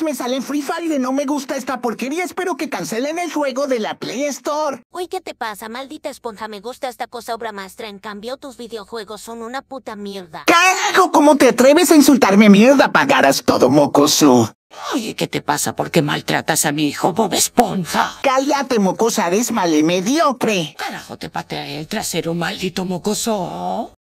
me sale Free Fire y no me gusta esta porquería. Espero que cancelen el juego de la Play Store. Uy, ¿qué te pasa? Maldita esponja, me gusta esta cosa obra maestra. En cambio, tus videojuegos son una puta mierda. ¡Carajo! ¿Cómo te atreves a insultarme mierda? Pagarás todo mocoso. Oye, ¿qué te pasa? ¿Por qué maltratas a mi hijo Bob Esponja? Cállate, mocosa, eres mediocre. Carajo, te patea el trasero, maldito mocoso.